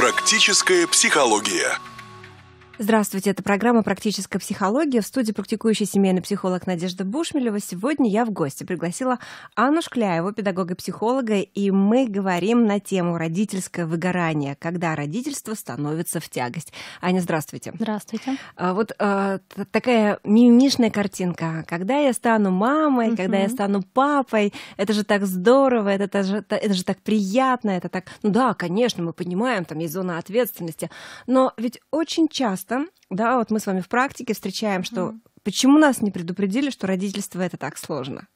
Практическая психология. Здравствуйте, это программа «Практическая психология». В студии практикующий семейный психолог Надежда Бушмелева. Сегодня я в гости пригласила Анну Шкляеву, педагога-психолога, и мы говорим на тему «Родительское выгорание», когда родительство становится в тягость. Аня, здравствуйте. Здравствуйте. А, вот э, такая мимишная картинка. Когда я стану мамой, угу. когда я стану папой, это же так здорово, это, это, же, это же так приятно, это так... Ну да, конечно, мы понимаем, там есть зона ответственности, но ведь очень часто часто, да, вот мы с вами в практике встречаем, что mm почему нас не предупредили, что родительство это так сложно?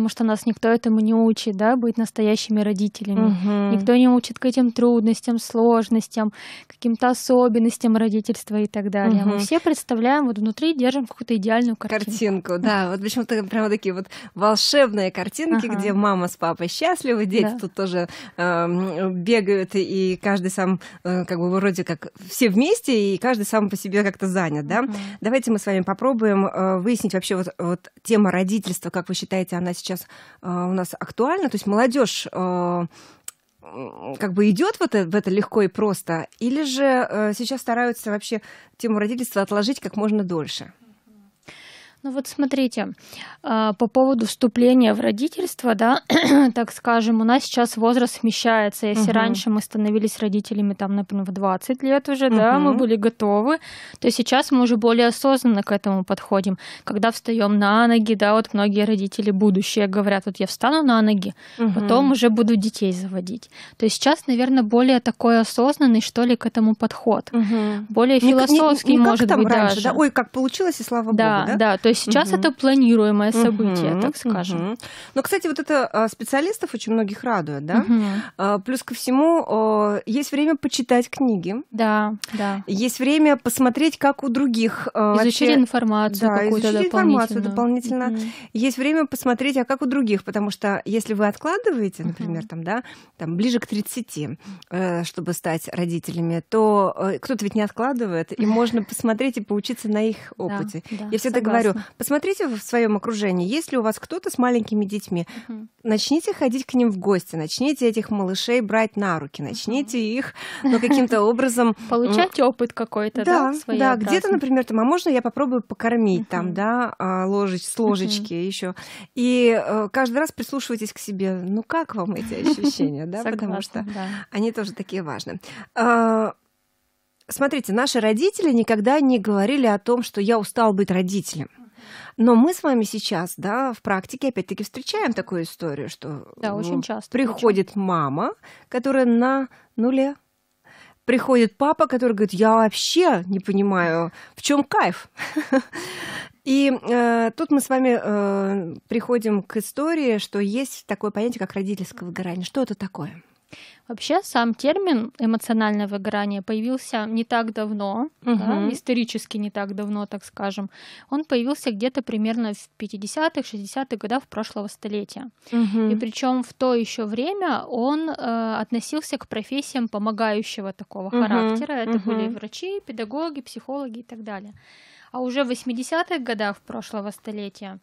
потому что нас никто этому не учит, да, быть настоящими родителями. Угу. Никто не учит к этим трудностям, сложностям, каким-то особенностям родительства и так далее. Угу. Мы все представляем, вот внутри держим какую-то идеальную картинку. Картинку, да. Вот почему-то прямо такие вот волшебные картинки, ага. где мама с папой счастливы, дети да. тут тоже э, бегают, и каждый сам, э, как бы вроде как все вместе, и каждый сам по себе как-то занят, да. Угу. Давайте мы с вами попробуем э, выяснить вообще вот, вот тема родительства, как вы считаете, она сейчас сейчас э, у нас актуально. То есть молодежь э, как бы идет в это, в это легко и просто, или же э, сейчас стараются вообще тему родительства отложить как можно дольше? Ну вот смотрите, а, по поводу вступления в родительство, да, так скажем, у нас сейчас возраст смещается. Если угу. раньше мы становились родителями, там, например, в 20 лет уже, угу. да, мы были готовы, то сейчас мы уже более осознанно к этому подходим. Когда встаем на ноги, да, вот многие родители будущее говорят, вот я встану на ноги, угу. потом уже буду детей заводить. То есть сейчас, наверное, более такой осознанный, что ли, к этому подход. Угу. Более философский, не, не, не может быть, раньше, даже. Да? Ой, как получилось, и слава да, богу, да? Да, то есть сейчас угу. это планируемое событие, угу, так скажем. Угу. Ну, Но, кстати, вот это а, специалистов очень многих радует, да? Угу. Плюс ко всему, есть время почитать книги. Да, да. Есть время посмотреть, как у других. Изучили а, вообще... информацию да, какую-то изучили информацию дополнительно. Угу. Есть время посмотреть, а как у других, потому что если вы откладываете, например, угу. там, да, там, ближе к 30, э, чтобы стать родителями, то э, кто-то ведь не откладывает, и можно посмотреть и поучиться на их опыте. Да, да, Я всегда согласна. говорю, Посмотрите в своем окружении, если у вас кто-то с маленькими детьми, угу. начните ходить к ним в гости, начните этих малышей брать на руки, начните угу. их ну, каким-то образом... Получать опыт какой-то, да? Да, где-то, например, там, а можно я попробую покормить там, да, а, ложеч, с ложечки еще. И э, каждый раз прислушивайтесь к себе, ну как вам эти ощущения, да, потому что они тоже такие важны а, смотрите, наши родители никогда не говорили о том, что я устал быть родителем. Но мы с вами сейчас, да, в практике опять-таки встречаем такую историю, что да, ну, очень часто, приходит очень. мама, которая на нуле приходит папа, который говорит, я вообще не понимаю, в чем кайф. И э, тут мы с вами э, приходим к истории, что есть такое понятие, как родительское выгорание. Что это такое? Вообще сам термин эмоциональное выгорание появился не так давно, угу. да, исторически не так давно, так скажем. Он появился где-то примерно в 50-х, 60-х годах прошлого столетия. Угу. И причем в то еще время он э, относился к профессиям помогающего такого угу. характера. Это угу. были врачи, педагоги, психологи и так далее. А уже в 80-х годах прошлого столетия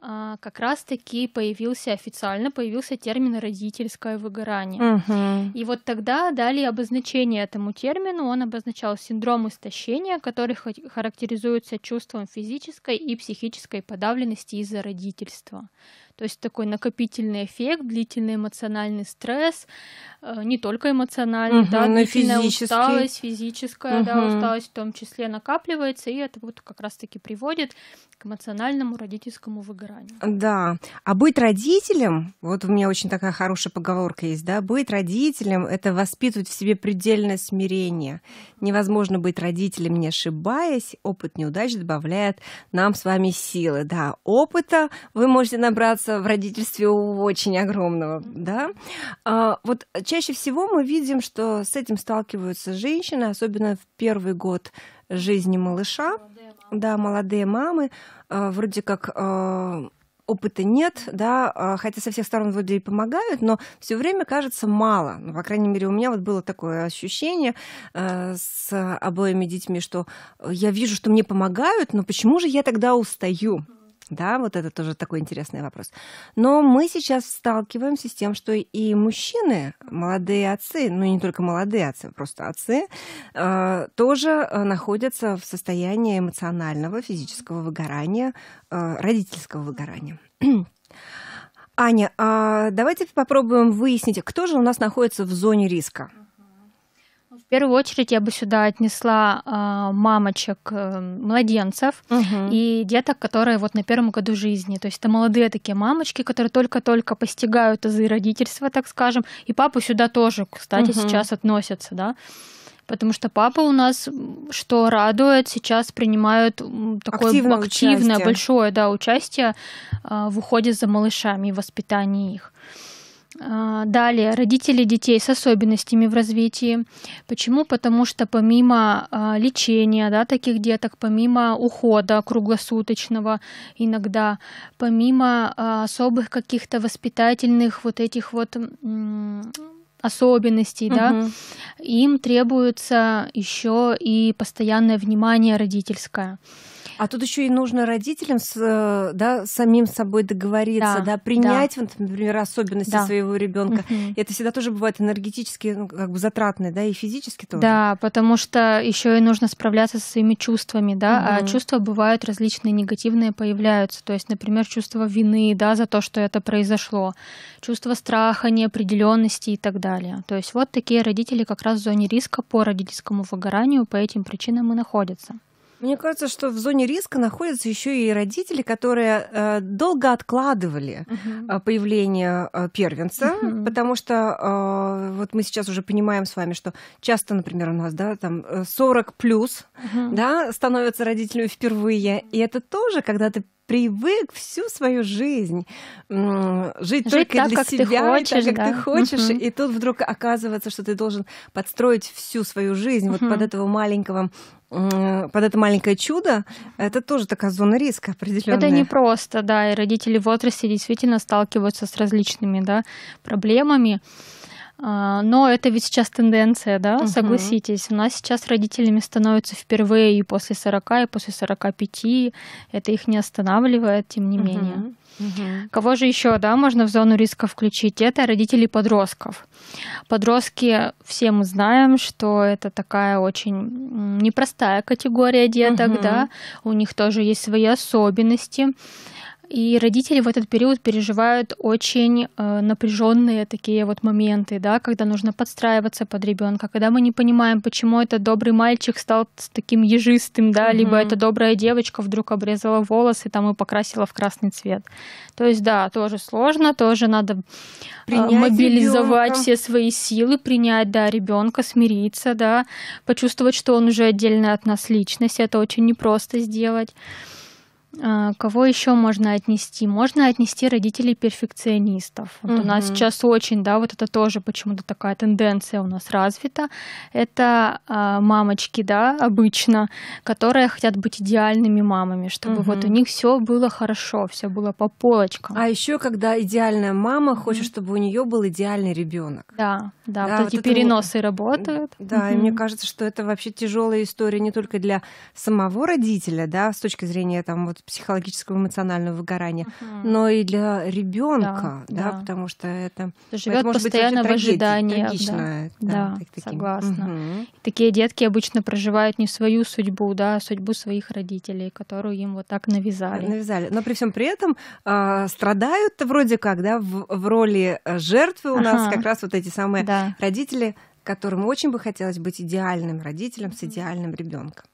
а, как раз-таки появился официально появился термин родительское выгорание. Угу. И вот тогда дали обозначение этому термину. Он обозначал синдром истощения, который характеризуется чувством физической и психической подавленности из-за родительства. То есть такой накопительный эффект, длительный эмоциональный стресс, э, не только эмоциональный, угу, да, ну длительная физический. усталость, физическая, угу. да, усталость в том числе накапливается, и это вот как раз-таки приводит к эмоциональному родительскому выгоранию. Да. А быть родителем, вот у меня очень такая хорошая поговорка есть, да, быть родителем – это воспитывать в себе предельное смирение. Невозможно быть родителем, не ошибаясь. Опыт неудач добавляет нам с вами силы. Да, опыта вы можете набраться в родительстве у очень огромного, да. А, вот чаще всего мы видим, что с этим сталкиваются женщины, особенно в первый год жизни малыша, молодые да, молодые мамы, а, вроде как а, опыта нет, да, а, хотя со всех сторон вроде и помогают, но все время кажется мало. Ну, по крайней мере, у меня вот было такое ощущение э, с обоими детьми, что я вижу, что мне помогают, но почему же я тогда устаю? Да, вот это тоже такой интересный вопрос. Но мы сейчас сталкиваемся с тем, что и мужчины, молодые отцы, ну не только молодые отцы, просто отцы, э, тоже э, находятся в состоянии эмоционального, физического выгорания, э, родительского выгорания. Аня, а давайте попробуем выяснить, кто же у нас находится в зоне риска. В первую очередь я бы сюда отнесла э, мамочек, э, младенцев угу. и деток, которые вот на первом году жизни. То есть это молодые такие мамочки, которые только-только постигают азы родительства, так скажем. И папу сюда тоже, кстати, угу. сейчас относятся, да потому что папа у нас, что радует, сейчас принимают такое активное, активное большое да, участие а, в уходе за малышами и воспитании их. А, далее, родители детей с особенностями в развитии. Почему? Потому что помимо а, лечения да, таких деток, помимо ухода круглосуточного иногда, помимо а, особых каких-то воспитательных вот этих вот особенностей, угу. да, им требуется еще и постоянное внимание родительское. А тут еще и нужно родителям с, э, да, самим собой договориться, да, да принять, да. Вот, например, особенности да. своего ребенка. Это всегда тоже бывает энергетически, ну, как бы затратно, да, и физически тоже. Да, потому что еще и нужно справляться со своими чувствами, да, угу. а чувства бывают различные, негативные появляются. То есть, например, чувство вины, да, за то, что это произошло, чувство страха, неопределенности и так далее. То есть вот такие родители как раз в зоне риска по родительскому выгоранию по этим причинам и находятся. Мне кажется, что в зоне риска находятся еще и родители, которые э, долго откладывали угу. появление э, первенца, потому что вот мы сейчас уже понимаем с вами, что часто, например, у нас да, там 40 плюс да, становятся родителями впервые. И это тоже, когда ты привык всю свою жизнь жить, жить только так, для себя, ты хочешь, так, как да. ты хочешь, uh-huh. и тут вдруг оказывается, что ты должен подстроить всю свою жизнь uh-huh. вот под этого маленького под это маленькое чудо, это тоже такая зона риска определенная. Это не просто, да, и родители в отрасли действительно сталкиваются с различными, да, проблемами. А, но это ведь сейчас тенденция, да, угу. согласитесь. У нас сейчас родителями становятся впервые и после 40, и после 45. Это их не останавливает, тем не угу. менее. Угу. Кого же еще, да, можно в зону риска включить? Это родители подростков. Подростки, все мы знаем, что это такая очень непростая категория деток, угу. да. У них тоже есть свои особенности. И родители в этот период переживают очень э, напряженные такие вот моменты, да, когда нужно подстраиваться под ребенка, когда мы не понимаем, почему этот добрый мальчик стал таким ежистым, да, mm-hmm. либо эта добрая девочка вдруг обрезала волосы там и покрасила в красный цвет. То есть, да, тоже сложно, тоже надо э, принять мобилизовать ребёнка. все свои силы, принять, да, ребенка, смириться, да, почувствовать, что он уже отдельная от нас личность. Это очень непросто сделать. А, кого еще можно отнести? Можно отнести родителей перфекционистов. Вот угу. У нас сейчас очень, да, вот это тоже почему-то такая тенденция у нас развита. Это э, мамочки, да, обычно, которые хотят быть идеальными мамами, чтобы угу. вот у них все было хорошо, все было по полочкам. А еще, когда идеальная мама хочет, чтобы у нее был идеальный ребенок. Да, да, да, вот, вот эти это... переносы работают. Да, угу. и мне кажется, что это вообще тяжелая история не только для самого родителя, да, с точки зрения там вот вот психологического эмоционального выгорания, uh-huh. но и для ребенка, да, да, да, потому что это живет постоянно быть, в ожидании. Трагично, да, да, да так, согласна. Угу. Такие детки обычно проживают не свою судьбу, да, а судьбу своих родителей, которую им вот так навязали. Навязали. Но при всем при этом э, страдают вроде как, да, в, в роли э, жертвы у ага. нас как раз вот эти самые да. родители, которым очень бы хотелось быть идеальным родителем с идеальным ребенком.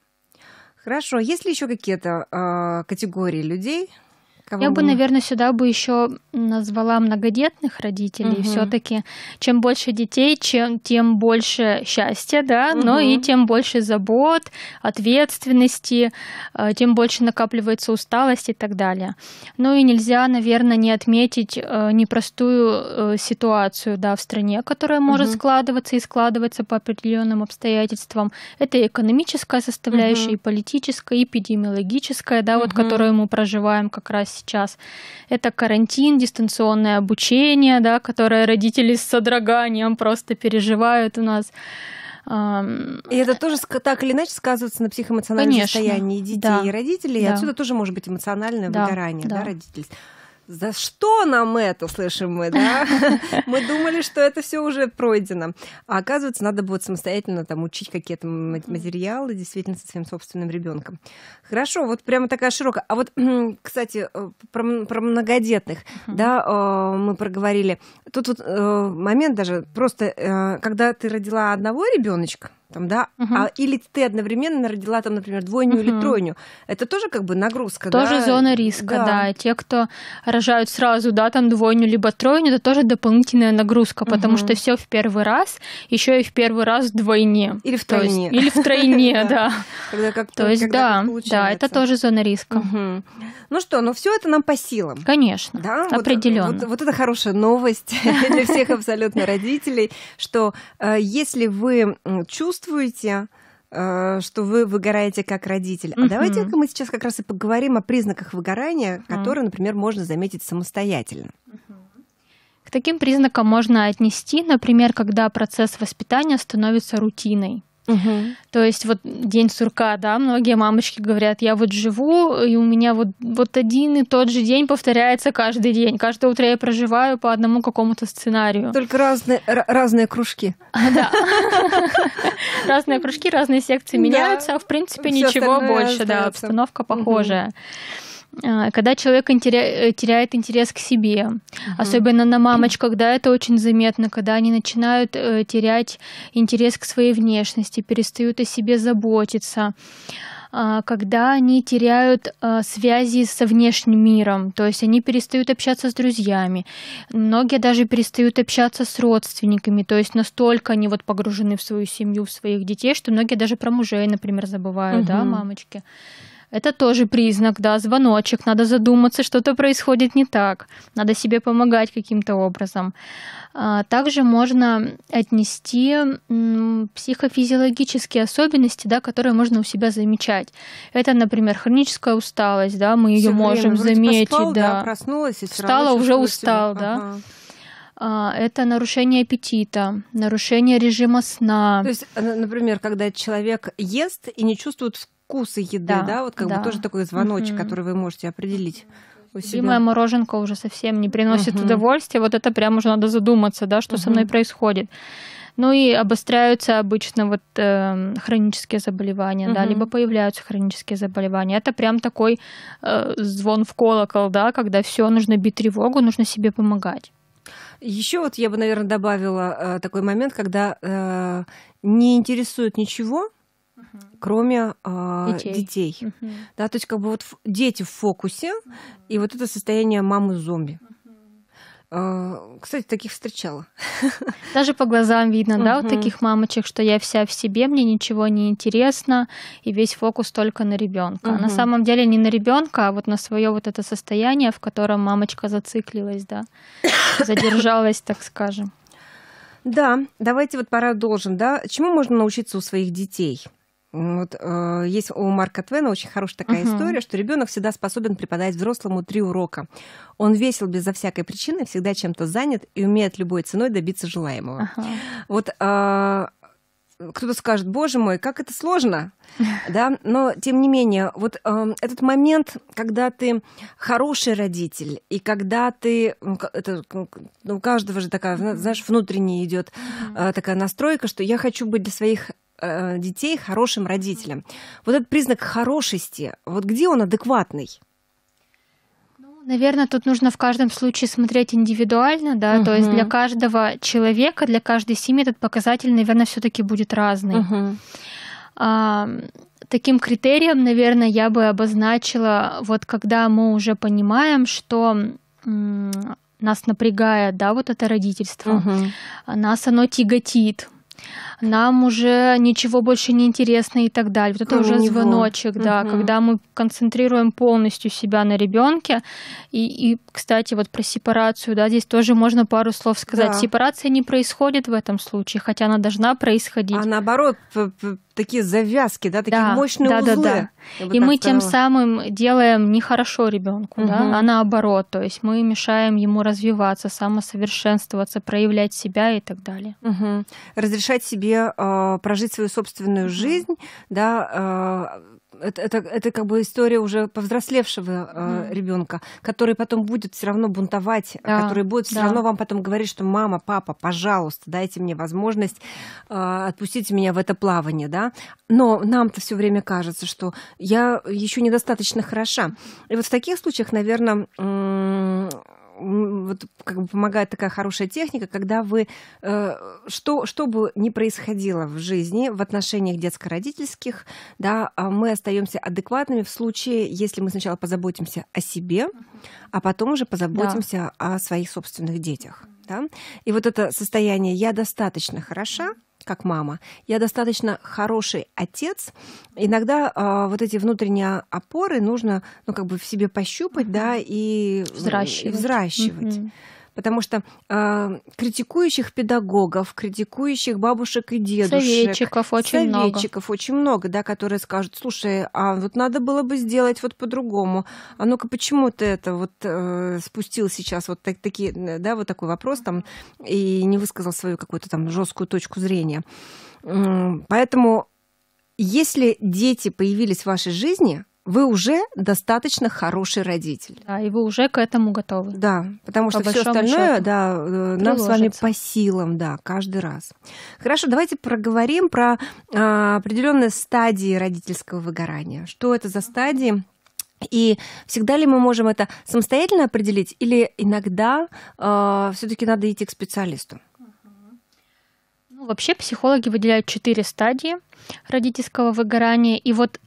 Хорошо. А есть ли еще какие-то э, категории людей, Кого я бы, мы... наверное, сюда бы еще назвала многодетных родителей. Угу. Все-таки чем больше детей, чем, тем больше счастья, да, угу. но и тем больше забот, ответственности, э, тем больше накапливается усталость и так далее. Ну и нельзя, наверное, не отметить э, непростую э, ситуацию да, в стране, которая может угу. складываться и складывается по определенным обстоятельствам. Это и экономическая составляющая, угу. и политическая, и эпидемиологическая, да, угу. вот которую мы проживаем как раз сейчас. Это карантин, дистанционное обучение, да, которое родители с содроганием просто переживают у нас. И это тоже так или иначе сказывается на психоэмоциональном Конечно, состоянии детей да, и родителей, да. и отсюда тоже может быть эмоциональное да, выгорание да. Да, родителей за что нам это, слышим мы, да? Мы думали, что это все уже пройдено. А оказывается, надо будет самостоятельно там учить какие-то материалы действительно со своим собственным ребенком. Хорошо, вот прямо такая широкая. А вот, кстати, э, про, про многодетных, да, э, мы проговорили. Тут вот э, момент даже просто, когда ты родила одного ребеночка, там, да, угу. а, или ты одновременно родила там, например, двойню угу. или тройню, это тоже как бы нагрузка, тоже да? зона риска, да. да. Те, кто рожают сразу, да, там двойню либо тройню, это тоже дополнительная нагрузка, потому угу. что все в первый раз, еще и в первый раз двойне Или в тройне. Или в тройне, да. Когда как то есть да, да, это тоже зона риска. Ну что, ну все это нам по силам. Конечно. Да, определенно. Вот это хорошая новость для всех абсолютно родителей, что э, если вы чувствуете чувствуете, э, что вы выгораете как родитель. Mm-hmm. А давайте-ка мы сейчас как раз и поговорим о признаках выгорания, mm-hmm. которые, например, можно заметить самостоятельно. Mm-hmm. К таким признакам можно отнести, например, когда процесс воспитания становится рутиной. Угу. То есть вот день сурка, да, многие мамочки говорят, я вот живу, и у меня вот, вот один и тот же день повторяется каждый день. Каждое утро я проживаю по одному какому-то сценарию. Только разные, разные кружки. Да. Разные кружки, разные секции меняются, а в принципе ничего больше, да, обстановка похожая. А, когда человек э, теряет интерес к себе, угу. особенно на мамочках, да, это очень заметно, когда они начинают э, терять интерес к своей внешности, перестают о себе заботиться а, когда они теряют а, связи со внешним миром, то есть они перестают общаться с друзьями, многие даже перестают общаться с родственниками, то есть настолько они вот погружены в свою семью, в своих детей, что многие даже про мужей, например, забывают, угу. да, мамочки. Это тоже признак, да, звоночек. Надо задуматься, что-то происходит не так. Надо себе помогать каким-то образом. А, также можно отнести психофизиологические особенности, да, которые можно у себя замечать. Это, например, хроническая усталость, да, мы ее можем заметить, поспал, да. да проснулась и Встала, уже устал, ага. да это нарушение аппетита, нарушение режима сна. То есть, например, когда человек ест и не чувствует вкусы еды, да, да? вот как да. бы тоже такой звоночек, угу. который вы можете определить. Любимая мороженка уже совсем не приносит угу. удовольствия. Вот это прям уже надо задуматься, да, что угу. со мной происходит. Ну и обостряются обычно вот э, хронические заболевания, угу. да, либо появляются хронические заболевания. Это прям такой э, звон в колокол, да, когда все нужно бить тревогу, нужно себе помогать. Еще вот я бы, наверное, добавила э, такой момент, когда э, не интересует ничего, угу. кроме э, детей. детей. Угу. Да, то есть как бы вот дети в фокусе, угу. и вот это состояние мамы-зомби. А, кстати, таких встречала. Даже по глазам видно, да, угу. у таких мамочек, что я вся в себе, мне ничего не интересно, и весь фокус только на ребенка. На самом деле не на ребенка, а вот на свое вот это состояние, в котором мамочка зациклилась, да, задержалась, так скажем. Да, давайте вот продолжим, да, чему можно научиться у своих детей – вот э, есть у Марка Твена очень хорошая такая uh-huh. история, что ребенок всегда способен преподать взрослому три урока. Он весел безо всякой причины, всегда чем-то занят и умеет любой ценой добиться желаемого. Uh-huh. Вот э, кто-то скажет, боже мой, как это сложно, да, но тем не менее, вот э, этот момент, когда ты хороший родитель, и когда ты, это, ну, у каждого же такая, знаешь, внутренняя идет э, такая настройка, что я хочу быть для своих Э, детей хорошим родителям. Вот этот признак хорошести, вот где он адекватный? Ну, наверное, тут нужно в каждом случае смотреть индивидуально, да, угу. то есть для каждого человека, для каждой семьи этот показатель, наверное, все-таки будет разный. Угу. А, таким критерием, наверное, я бы обозначила, вот когда мы уже понимаем, что нас напрягает, да, вот это родительство, угу. нас оно тяготит, нам уже ничего больше не интересно и так далее. Вот это уже него. звоночек, да, угу. когда мы концентрируем полностью себя на ребенке. И, и, кстати, вот про сепарацию, да, здесь тоже можно пару слов сказать. Да. Сепарация не происходит в этом случае, хотя она должна происходить. А наоборот, такие завязки, да, такие да, мощные да, узлы. Да, да. И мы сказала. тем самым делаем нехорошо ребенку, угу. да, а наоборот, то есть мы мешаем ему развиваться, самосовершенствоваться, проявлять себя и так далее. Угу. Разрешать себе э, прожить свою собственную жизнь, да, э, это, это, это как бы история уже повзрослевшего э, ребенка, который потом будет все равно бунтовать, а да, который будет все да. равно вам потом говорить, что мама, папа, пожалуйста, дайте мне возможность, э, отпустите меня в это плавание, да. Но нам-то все время кажется, что я еще недостаточно хороша. И вот в таких случаях, наверное, вот как бы помогает такая хорошая техника, когда вы, э, что, что бы ни происходило в жизни, в отношениях детско-родительских, да, а мы остаемся адекватными в случае, если мы сначала позаботимся о себе, а потом уже позаботимся да. о своих собственных детях. Да? И вот это состояние «я достаточно хороша», как мама. Я достаточно хороший отец. Иногда э, вот эти внутренние опоры нужно, ну, как бы в себе пощупать, да, и взращивать. И взращивать. Mm-hmm потому что э, критикующих педагогов, критикующих бабушек и дедушек, советчиков очень советчиков много. очень много, да, которые скажут, слушай, а вот надо было бы сделать вот по-другому, а ну-ка почему ты это вот э, спустил сейчас вот так, такие, да, вот такой вопрос там и не высказал свою какую-то там жесткую точку зрения, поэтому если дети появились в вашей жизни, вы уже достаточно хороший родитель. Да, и вы уже к этому готовы. Да, потому что все остальное, счету, да, э, нам с вами по силам, да, каждый раз. Хорошо, давайте проговорим про а, определенные стадии родительского выгорания. Что это за стадии? И всегда ли мы можем это самостоятельно определить, или иногда э, а, все-таки надо идти к специалисту? Ну, вообще психологи выделяют четыре стадии родительского выгорания. И вот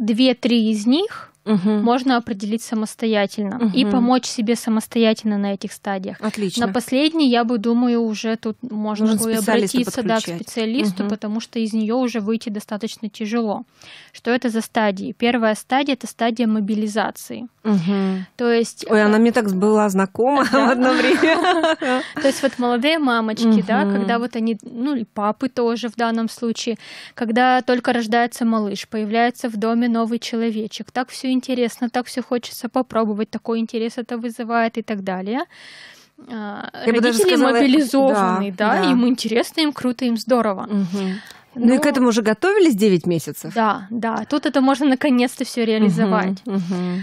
Две-три из них угу. можно определить самостоятельно угу. и помочь себе самостоятельно на этих стадиях. Отлично. На последний, я бы думаю, уже тут можно Нужно обратиться да, к специалисту, угу. потому что из нее уже выйти достаточно тяжело. Что это за стадии? Первая стадия это стадия мобилизации. Угу. То есть. Ой, э, она мне так была знакома в одно время. То есть вот молодые мамочки, да, когда вот они, ну и папы тоже в данном случае, когда только рождается малыш, появляется в доме новый человечек, так все интересно интересно, так все хочется попробовать, такой интерес это вызывает и так далее. А, Я Родители сказала, э, мобилизованы, да, да, да, им интересно, им круто, им здорово. Угу. Ну, ну и к этому уже готовились 9 месяцев. Да, да. Тут это можно наконец-то все реализовать. Угу, угу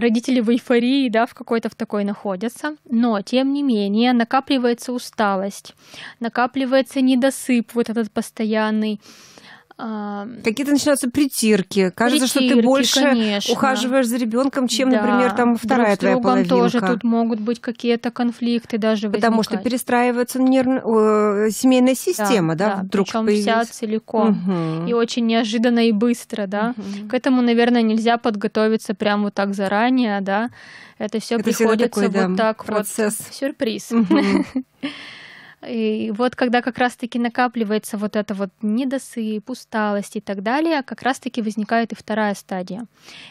родители в эйфории, да, в какой-то в такой находятся, но тем не менее накапливается усталость, накапливается недосып, вот этот постоянный, а, какие-то начинаются притирки. Кажется, притирки, что ты больше конечно. ухаживаешь за ребенком, чем, да. например, там вторая Друг твоя половинка. тоже тут могут быть какие-то конфликты даже Потому что перестраивается нервно, э, семейная система, да, да, да вдруг Причем вся целиком. Угу. И очень неожиданно и быстро, да. Угу. К этому, наверное, нельзя подготовиться прямо вот так заранее, да. Это все приходится такой, вот да, так процесс. вот. Сюрприз. Угу. И вот когда как раз-таки накапливается вот это вот недосып, усталость и так далее, как раз-таки возникает и вторая стадия.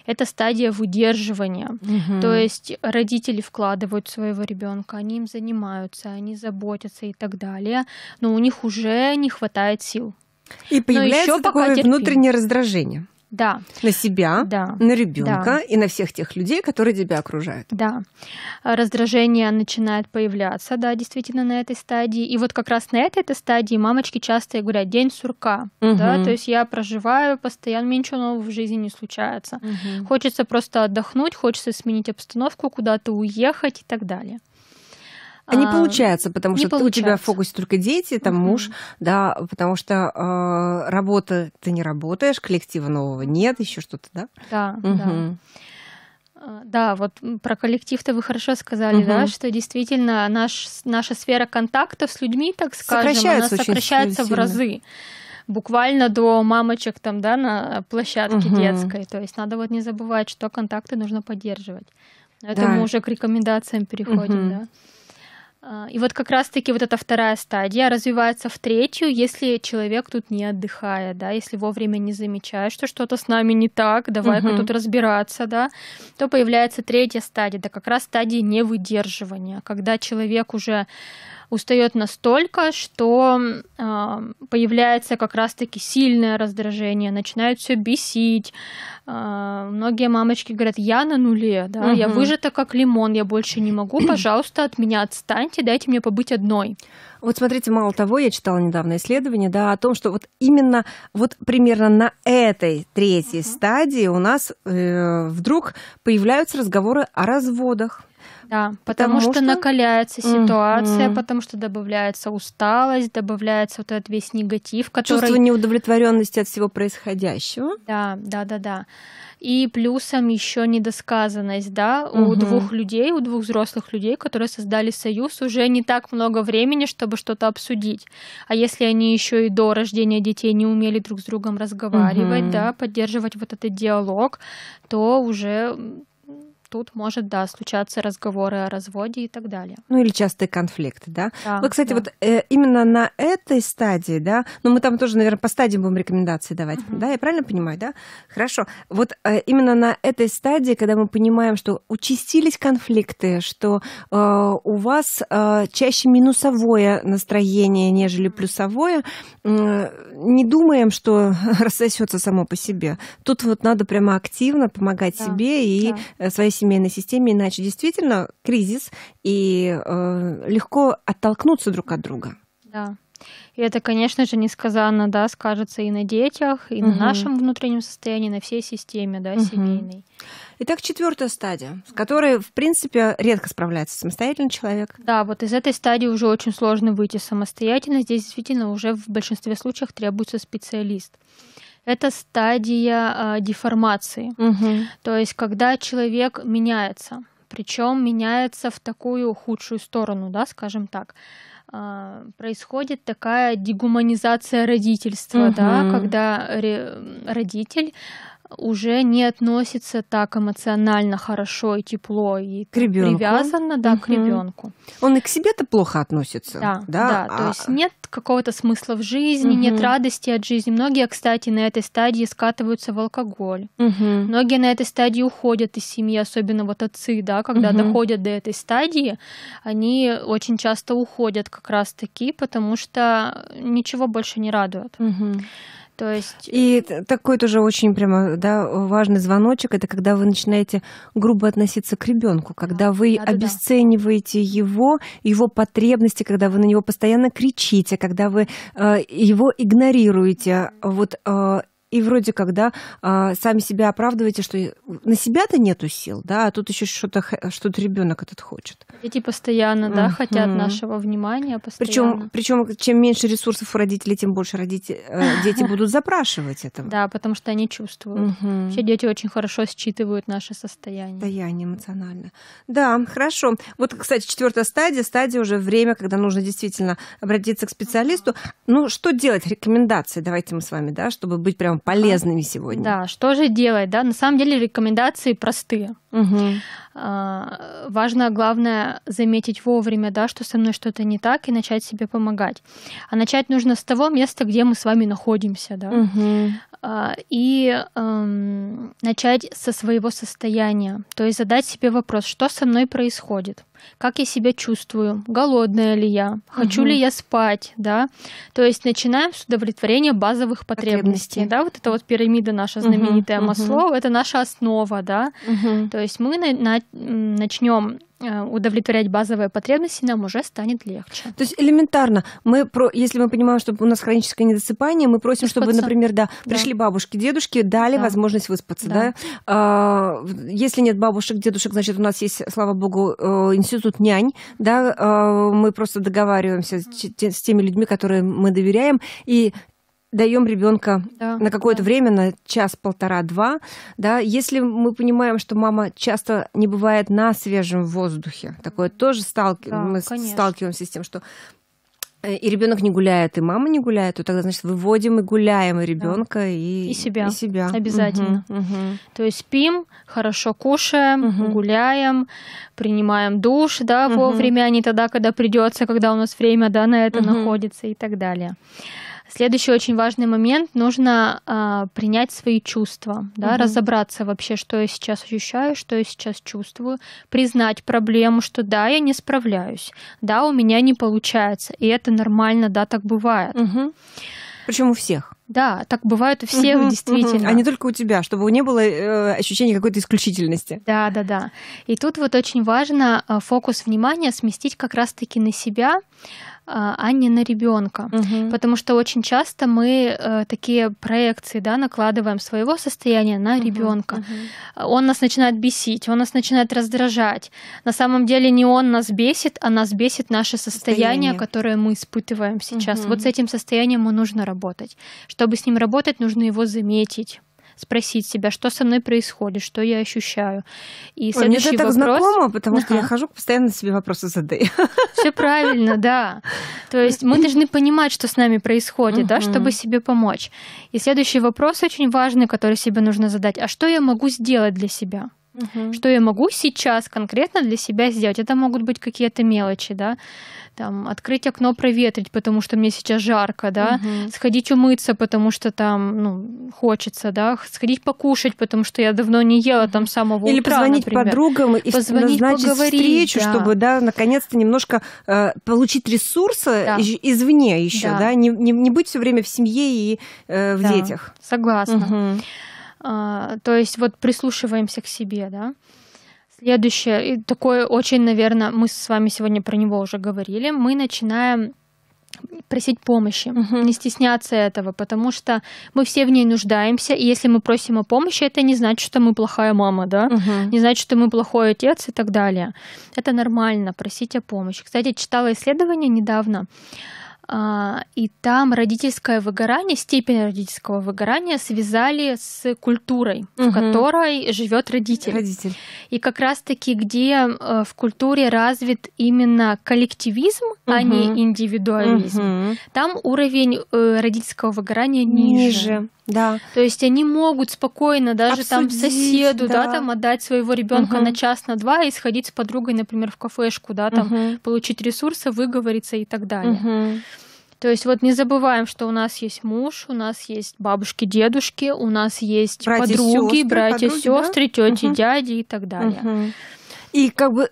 Это стадия в удерживании. Угу. То есть родители вкладывают своего ребенка, они им занимаются, они заботятся и так далее, но у них уже не хватает сил. И появляется такое терпим. внутреннее раздражение да. на себя, да. на ребенка да. и на всех тех людей, которые тебя окружают. Да. Раздражение начинает появляться, да, действительно, на этой стадии. И вот как раз на этой, этой стадии мамочки часто говорят «день сурка». Угу. Да? То есть я проживаю постоянно, мне ничего нового в жизни не случается. Угу. Хочется просто отдохнуть, хочется сменить обстановку, куда-то уехать и так далее. А не а, получается, потому что получается. у тебя в фокусе только дети, там угу. муж, да, потому что э, работа ты не работаешь, коллектива нового нет, еще что-то, да? Да, угу. да. А, да, вот про коллектив-то вы хорошо сказали, угу. да, что действительно наш, наша сфера контактов с людьми, так скажем, сокращается она сокращается в разы буквально до мамочек там, да, на площадке угу. детской. То есть надо вот не забывать, что контакты нужно поддерживать. Это да. мы уже к рекомендациям переходим, угу. да. А, и вот как раз-таки вот эта вторая стадия развивается в третью, если человек тут не отдыхает, да, если вовремя не замечает, что что-то с нами не так, давай-ка угу. тут разбираться, да, то появляется третья стадия, да, как раз стадия невыдерживания, когда человек уже устает настолько, что э, появляется как раз-таки сильное раздражение, начинают все бесить. Э, многие мамочки говорят, я на нуле, да, угу. я выжата как лимон, я больше не могу, пожалуйста, от меня отстаньте, дайте мне побыть одной. Вот смотрите, мало того, я читала недавно исследование, да, о том, что вот именно вот примерно на этой третьей угу. стадии у нас э, вдруг появляются разговоры о разводах. Да, потому, потому что, что накаляется ситуация, mm-hmm. потому что добавляется усталость, добавляется вот этот весь негатив, который... Чувство неудовлетворенности от всего происходящего. Да, да, да, да. И плюсом еще недосказанность, да, mm-hmm. у двух людей, у двух взрослых людей, которые создали союз, уже не так много времени, чтобы что-то обсудить. А если они еще и до рождения детей не умели друг с другом разговаривать, mm-hmm. да, поддерживать вот этот диалог, то уже тут может, да, случаться разговоры о разводе и так далее. Ну или частые конфликты, да? да Вы, кстати, да. вот э, именно на этой стадии, да, но ну, мы там тоже, наверное, по стадиям будем рекомендации давать, угу. да, я правильно понимаю, да? Хорошо. Вот э, именно на этой стадии, когда мы понимаем, что участились конфликты, что э, у вас э, чаще минусовое настроение, нежели плюсовое, э, не думаем, что рассосется само по себе. Тут вот надо прямо активно помогать да, себе и да. Э, своей семье семейной системе, иначе действительно кризис и э, легко оттолкнуться друг от друга. Да. И это, конечно же, несказанно, да, скажется и на детях, и угу. на нашем внутреннем состоянии, на всей системе, да, угу. семейной. Итак, четвертая стадия, с которой, в принципе, редко справляется самостоятельный человек. Да, вот из этой стадии уже очень сложно выйти самостоятельно. Здесь действительно уже в большинстве случаев требуется специалист это стадия э, деформации. Угу. То есть, когда человек меняется, причем меняется в такую худшую сторону, да, скажем так а, происходит такая дегуманизация родительства, угу. да, когда родитель уже не относится так эмоционально хорошо и тепло и к ребенку. привязано да, угу. к ребенку. Он и к себе-то плохо относится. Да, да. да а... То есть нет какого-то смысла в жизни, угу. нет радости от жизни. Многие, кстати, на этой стадии скатываются в алкоголь. Угу. Многие на этой стадии уходят из семьи, особенно вот отцы, да, когда угу. доходят до этой стадии, они очень часто уходят как раз-таки, потому что ничего больше не радует. Угу. То есть... И такой тоже очень прямо да, важный звоночек, это когда вы начинаете грубо относиться к ребенку, когда да, вы да, обесцениваете да. его, его потребности, когда вы на него постоянно кричите, когда вы э, его игнорируете. Вот э, и вроде когда да, сами себя оправдываете, что на себя-то нету сил, да, а тут еще что-то что ребенок этот хочет. Дети постоянно, да, mm-hmm. хотят нашего внимания постоянно. Причем, причем чем меньше ресурсов у родителей, тем больше родители, э, дети будут запрашивать этого. Да, потому что они чувствуют. Все дети очень хорошо считывают наше состояние. Состояние эмоционально. Да, хорошо. Вот, кстати, четвертая стадия, стадия уже время, когда нужно действительно обратиться к специалисту. Ну, что делать? Рекомендации давайте мы с вами, да, чтобы быть прям полезными сегодня. Да, что же делать, да? На самом деле рекомендации простые. Угу. А, важно, главное, заметить вовремя, да, что со мной что-то не так, и начать себе помогать. А начать нужно с того места, где мы с вами находимся, да. Угу. А, и эм, начать со своего состояния. То есть задать себе вопрос, что со мной происходит, как я себя чувствую, голодная ли я, хочу угу. ли я спать, да. То есть начинаем с удовлетворения базовых потребностей. потребностей. Да, вот это вот пирамида наша знаменитая угу, Маслоу, угу. это наша основа, да. Угу. То есть мы на, на, начнем э, удовлетворять базовые потребности, нам уже станет легче. То есть элементарно, мы про, если мы понимаем, что у нас хроническое недосыпание, мы просим, выспаться. чтобы, например, да, пришли да. бабушки, дедушки, дали да. возможность выспаться, да. да? А, если нет бабушек, дедушек, значит, у нас есть, слава богу, э, институт нянь, да, а, мы просто договариваемся с, с теми людьми, которые мы доверяем, и даем ребенка да, на какое-то да. время, на час, полтора, два, да, если мы понимаем, что мама часто не бывает на свежем воздухе, такое тоже сталки... да, мы конечно. сталкиваемся с тем, что э, и ребенок не гуляет, и мама не гуляет, то тогда, значит, выводим и гуляем ребенка, да. и, и себя. И себя. Обязательно. Угу, угу. То есть спим, хорошо кушаем, угу. гуляем, принимаем душ, да, угу. вовремя, а не тогда, когда придется, когда у нас время, да, на это угу. находится и так далее. Следующий очень важный момент — нужно э, принять свои чувства, да, угу. разобраться вообще, что я сейчас ощущаю, что я сейчас чувствую, признать проблему, что да, я не справляюсь, да, у меня не получается, и это нормально, да, так бывает. Угу. Причем у всех. Да, так бывает у всех, угу, действительно. Угу. А не только у тебя, чтобы не было э, ощущения какой-то исключительности. Да, да, да. И тут вот очень важно э, фокус внимания сместить как раз-таки на себя, а, а не на ребенка. Угу. Потому что очень часто мы э, такие проекции да, накладываем своего состояния на ребенка. Угу. Он нас начинает бесить, он нас начинает раздражать. На самом деле не он нас бесит, а нас бесит наше состояние, состояние. которое мы испытываем сейчас. Угу. Вот с этим состоянием ему нужно работать. Чтобы с ним работать, нужно его заметить спросить себя, что со мной происходит, что я ощущаю. И Ой, следующий мне это вопрос... знакомо, потому что я хожу постоянно себе вопросы задаю. Все правильно, да. То есть мы должны понимать, что с нами происходит, да, чтобы себе помочь. И следующий вопрос очень важный, который себе нужно задать: а что я могу сделать для себя? угу. что я могу сейчас конкретно для себя сделать. Это могут быть какие-то мелочи, да, там открыть окно, проветрить, потому что мне сейчас жарко, да, угу. сходить умыться, потому что там ну, хочется, да, сходить покушать, потому что я давно не ела там самого Или утра, позвонить например. подругам и позвонить, назначить поговорить, встречу, да. чтобы, да, наконец-то немножко э, получить ресурсы да. извне еще, да, да? Не, не, не быть все время в семье и э, в да. детях. Согласна. Угу. А, то есть вот прислушиваемся к себе, да. Следующее, и такое очень, наверное, мы с вами сегодня про него уже говорили, мы начинаем просить помощи, угу. не стесняться этого, потому что мы все в ней нуждаемся, и если мы просим о помощи, это не значит, что мы плохая мама, да, угу. не значит, что мы плохой отец и так далее. Это нормально просить о помощи. Кстати, читала исследование недавно а, и там родительское выгорание, степень родительского выгорания связали с культурой, угу. в которой живет родитель. родитель. И как раз-таки, где э, в культуре развит именно коллективизм, угу. а не индивидуализм, угу. там уровень э, родительского выгорания ниже. ниже. Да. То есть они могут спокойно даже Обсудить, там соседу, да. да, там отдать своего ребенка угу. на час, на два и сходить с подругой, например, в кафешку, да, там угу. получить ресурсы, выговориться и так далее. Угу. То есть вот не забываем, что у нас есть муж, у нас есть бабушки, дедушки, у нас есть братья, подруги, сестры, братья, подруги, сестры, да? тети, угу. дяди и так далее. Угу. И как бы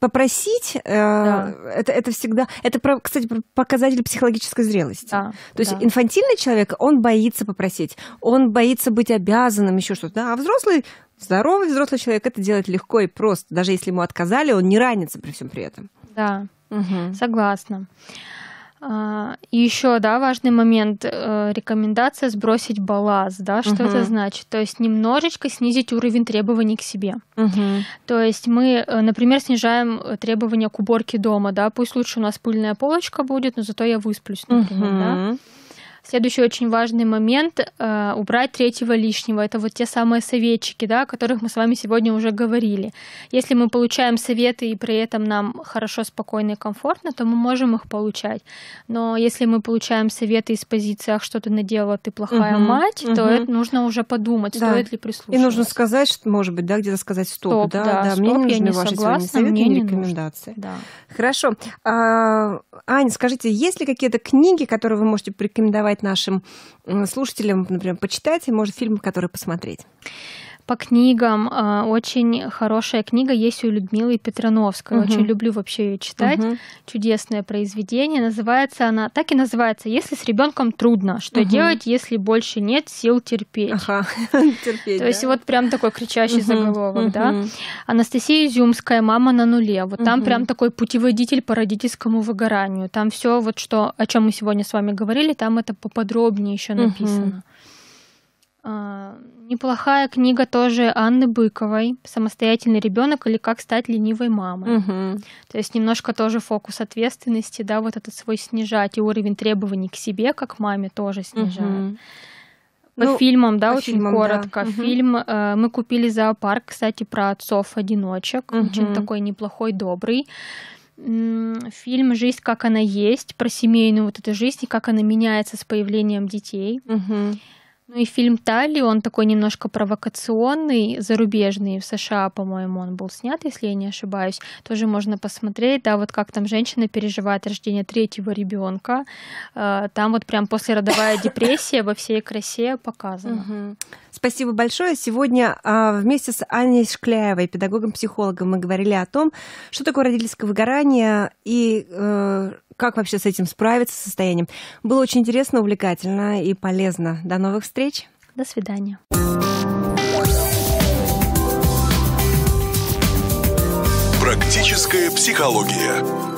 попросить, э, да. это, это всегда, это, кстати, показатель психологической зрелости. Да, То есть да. инфантильный человек, он боится попросить, он боится быть обязанным, еще что-то. Да? А взрослый, здоровый взрослый человек это делает легко и просто. Даже если ему отказали, он не ранится при всем при этом. Да, угу. согласна. И а, еще, да, важный момент, э, рекомендация сбросить балласт, да, что угу. это значит? То есть немножечко снизить уровень требований к себе. Угу. То есть мы, э, например, снижаем э, требования к уборке дома, да, пусть лучше у нас пыльная полочка будет, но зато я высплюсь, например, угу. да. Следующий очень важный момент э, — убрать третьего лишнего. Это вот те самые советчики, да, о которых мы с вами сегодня уже говорили. Если мы получаем советы и при этом нам хорошо, спокойно и комфортно, то мы можем их получать. Но если мы получаем советы из позиции «ах, что ты наделала, ты плохая угу, мать», угу. то это нужно уже подумать, да. стоит ли прислушиваться. И нужно сказать, что, может быть, да, где-то сказать «стоп», стоп да, да, да, стоп, мне не нужны не ваши согласна, советы, мне не рекомендации. Нужно. Да. Хорошо. А, Аня, скажите, есть ли какие-то книги, которые вы можете порекомендовать нашим слушателям, например, почитать и, может, фильм, который посмотреть по книгам а, очень хорошая книга есть у Людмилы Петрановской. Угу. Очень люблю вообще ее читать. Угу. Чудесное произведение. Называется она так и называется. Если с ребенком трудно, что угу. делать, если больше нет сил терпеть. Ага. терпеть. То есть вот прям такой кричащий угу. заголовок, угу. да. Анастасия Изюмская, мама на нуле. Вот угу. там прям такой путеводитель по родительскому выгоранию. Там все вот что о чем мы сегодня с вами говорили, там это поподробнее еще написано. Угу Неплохая книга тоже Анны Быковой «Самостоятельный ребенок или как стать ленивой мамой». Угу. То есть немножко тоже фокус ответственности, да, вот этот свой снижать, и уровень требований к себе, как маме, тоже снижает. Угу. По ну, фильмам, да, по очень фильмам, коротко. Да. Фильм э, мы купили зоопарк, кстати, про отцов-одиночек. Угу. Очень такой неплохой, добрый фильм «Жизнь, как она есть», про семейную вот эту жизнь и как она меняется с появлением детей. Угу. Ну и фильм «Тали», он такой немножко провокационный, зарубежный, в США, по-моему, он был снят, если я не ошибаюсь. Тоже можно посмотреть, да, вот как там женщина переживает рождение третьего ребенка. А, там вот прям послеродовая депрессия во всей красе показана. Спасибо большое. Сегодня а, вместе с Аней Шкляевой, педагогом-психологом, мы говорили о том, что такое родительское выгорание и э, как вообще с этим справиться, с состоянием. Было очень интересно, увлекательно и полезно. До новых встреч. До свидания. Практическая психология.